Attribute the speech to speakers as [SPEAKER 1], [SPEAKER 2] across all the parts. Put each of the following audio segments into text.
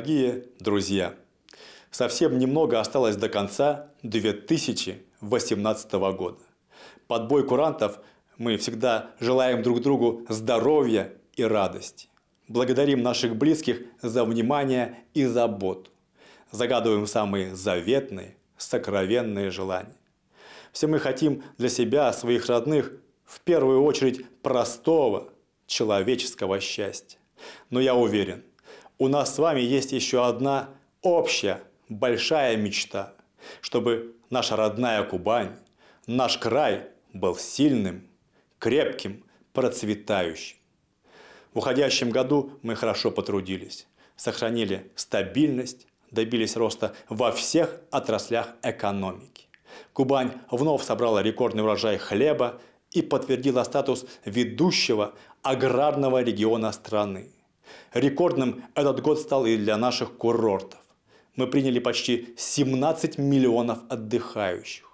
[SPEAKER 1] Дорогие друзья, совсем немного осталось до конца 2018 года. Под бой курантов мы всегда желаем друг другу здоровья и радости. Благодарим наших близких за внимание и заботу. Загадываем самые заветные, сокровенные желания. Все мы хотим для себя, своих родных, в первую очередь простого человеческого счастья. Но я уверен, у нас с вами есть еще одна общая, большая мечта, чтобы наша родная Кубань, наш край был сильным, крепким, процветающим. В уходящем году мы хорошо потрудились, сохранили стабильность, добились роста во всех отраслях экономики. Кубань вновь собрала рекордный урожай хлеба и подтвердила статус ведущего аграрного региона страны. Рекордным этот год стал и для наших курортов. Мы приняли почти 17 миллионов отдыхающих.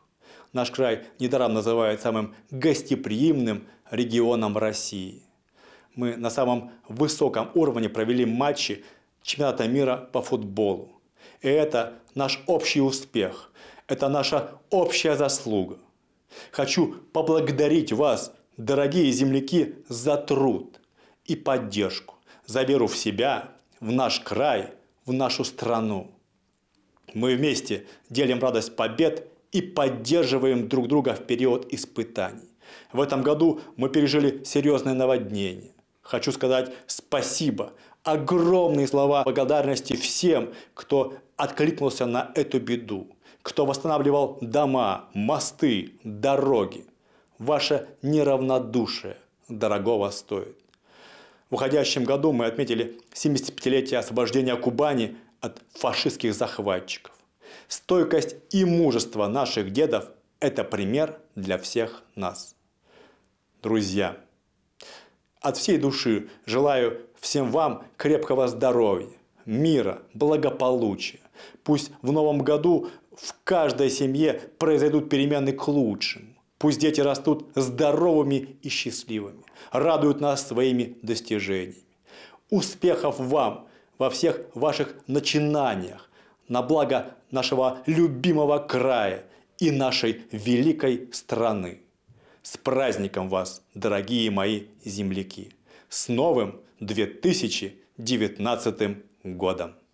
[SPEAKER 1] Наш край недаром называют самым гостеприимным регионом России. Мы на самом высоком уровне провели матчи чемпионата мира по футболу. И это наш общий успех, это наша общая заслуга. Хочу поблагодарить вас, дорогие земляки, за труд и поддержку за веру в себя, в наш край, в нашу страну. Мы вместе делим радость побед и поддерживаем друг друга в период испытаний. В этом году мы пережили серьезное наводнение. Хочу сказать спасибо, огромные слова благодарности всем, кто откликнулся на эту беду, кто восстанавливал дома, мосты, дороги. Ваше неравнодушие дорогого стоит. В уходящем году мы отметили 75-летие освобождения Кубани от фашистских захватчиков. Стойкость и мужество наших дедов – это пример для всех нас. Друзья, от всей души желаю всем вам крепкого здоровья, мира, благополучия. Пусть в новом году в каждой семье произойдут перемены к лучшему. Пусть дети растут здоровыми и счастливыми, радуют нас своими достижениями. Успехов вам во всех ваших начинаниях на благо нашего любимого края и нашей великой страны. С праздником вас, дорогие мои земляки! С новым 2019 годом!